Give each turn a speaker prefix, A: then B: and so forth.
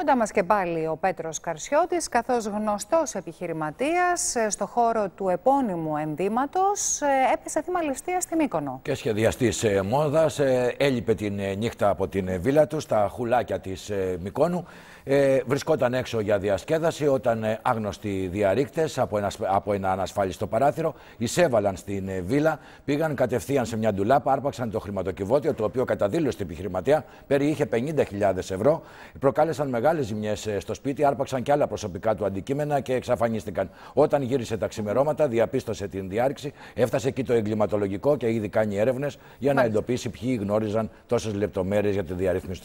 A: Κοντά μας και πάλι ο Πέτρος Καρσιώτης, καθώς γνωστός επιχειρηματίας ε, στο χώρο του επώνυμου ενδύματος, ε, έπεσε θύμα ληστείας στην Μύκονο. Και
B: σχεδιαστής ε, μόδας, έλειπε την νύχτα από την βίλα του στα χουλάκια της μικόνου. Βρισκόταν έξω για διασκέδαση όταν άγνωστοι διαρρήκτες από ένας, από ένα ανασφάλιστο παράθυρο εισέβαλαν στην βίλα, πήγαν κατευθείαν σε μια ντουλάπα, άρπαξαν το χρηματοκιβώτιο, το οποίο κατά την επιχειρηματία περιείχε 50.000 ευρώ, προκάλεσαν μεγάλη μεγάλες ζημιές ε, στο σπίτι, άρπαξαν και άλλα προσωπικά του αντικείμενα και εξαφανίστηκαν. Όταν γύρισε τα ξημερώματα, διαπίστωσε την διάρρηξη, έφτασε εκεί το εγκληματολογικό και ήδη κάνει έρευνες για να εντοπίσει ποιοι γνώριζαν τόσες λεπτομέρειες για τη διαρρύθμιση